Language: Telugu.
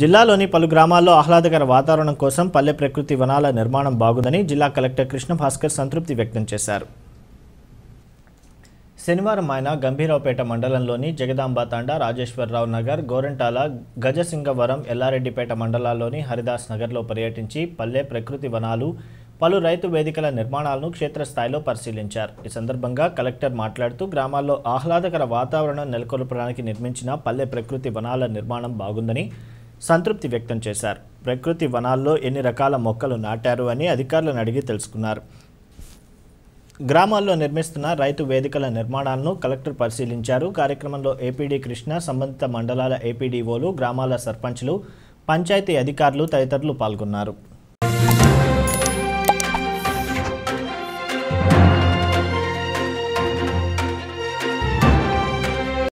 జిల్లాలోని పలు గ్రామాల్లో ఆహ్లాదకర వాతావరణం కోసం పల్లె ప్రకృతి వనాల నిర్మాణం బాగుందని జిల్లా కలెక్టర్ కృష్ణ భాస్కర్ సంతృప్తి వ్యక్తం చేశారు శనివారం ఆయన గంభీరావుపేట మండలంలోని జగదాంబ తండా రాజేశ్వరరావు నగర్ గోరంటాల గజసింగవరం ఎల్లారెడ్డిపేట మండలాల్లోని హరిదాస్ నగర్లో పర్యటించి పల్లె ప్రకృతి వనాలు పలు రైతు వేదికల నిర్మాణాలను క్షేత్రస్థాయిలో పరిశీలించారు ఈ సందర్భంగా కలెక్టర్ మాట్లాడుతూ గ్రామాల్లో ఆహ్లాదకర వాతావరణం నెలకొల్పడానికి నిర్మించిన పల్లె ప్రకృతి వనాల నిర్మాణం బాగుందని సంతృప్తి వ్యక్తం చేశారు ప్రకృతి వనాల్లో ఎన్ని రకాల మొక్కలు నాటారు అని అధికారులను అడిగి తెలుసుకున్నారు గ్రామాల్లో నిర్మిస్తున్న రైతు వేదికల నిర్మాణాలను కలెక్టర్ పరిశీలించారు కార్యక్రమంలో ఏపీడీ కృష్ణ సంబంధిత మండలాల ఏపీడీఓలు గ్రామాల సర్పంచ్లు పంచాయతీ అధికారులు తదితరులు పాల్గొన్నారు